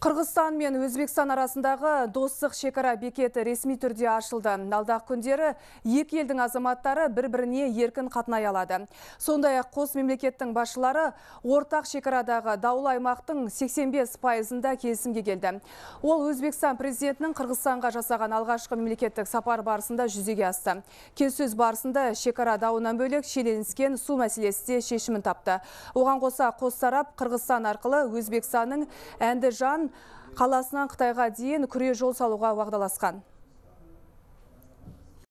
Қырғызстан мен Өзбекстан арасындағы достық шекара бекеті ресми түрде ашылды. Алдағы күндері екі елдің азаматтары бір-біріне еркін қатынай алады. Сондай ақ қос мемлекеттің басшылары ортақ шекарадағы даулы аймақтың 85 пайызында келісімге келді. Ол Өзбекстан президентінің Қырғызстанға жасаған алғашқы мемлекеттік сапар барысында жүзеге асты. Келіссөз барысында шекара дауынан бөлек су мәселесі шешімін тапты. Оған қоса қос Қырғызстан арқылы Өзбекстанның әнді қаласынан Қытайға дейін күре жол салуға уағдаласқан